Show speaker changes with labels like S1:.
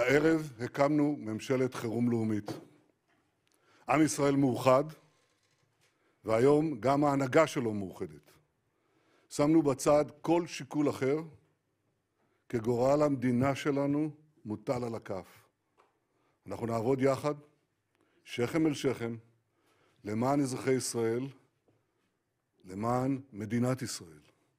S1: הערב הקמנו ממשלת חירום לאומית. עם ישראל מאוחד, והיום גם ההנהגה שלו מאוחדת. שמנו בצד כל שיקול אחר, גורל המדינה שלנו מוטל על הכף. אנחנו נעבוד יחד, שכם אל שכם, למען אזרחי ישראל, למען מדינת ישראל.